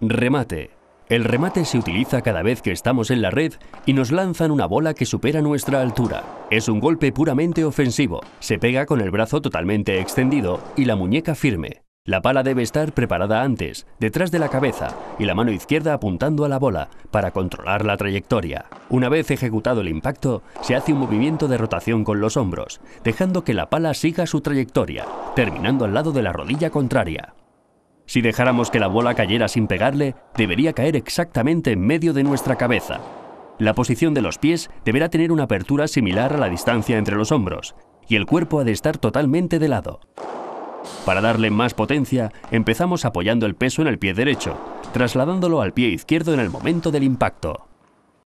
Remate. El remate se utiliza cada vez que estamos en la red y nos lanzan una bola que supera nuestra altura. Es un golpe puramente ofensivo. Se pega con el brazo totalmente extendido y la muñeca firme. La pala debe estar preparada antes, detrás de la cabeza, y la mano izquierda apuntando a la bola, para controlar la trayectoria. Una vez ejecutado el impacto, se hace un movimiento de rotación con los hombros, dejando que la pala siga su trayectoria, terminando al lado de la rodilla contraria. Si dejáramos que la bola cayera sin pegarle, debería caer exactamente en medio de nuestra cabeza. La posición de los pies deberá tener una apertura similar a la distancia entre los hombros, y el cuerpo ha de estar totalmente de lado. Para darle más potencia, empezamos apoyando el peso en el pie derecho, trasladándolo al pie izquierdo en el momento del impacto.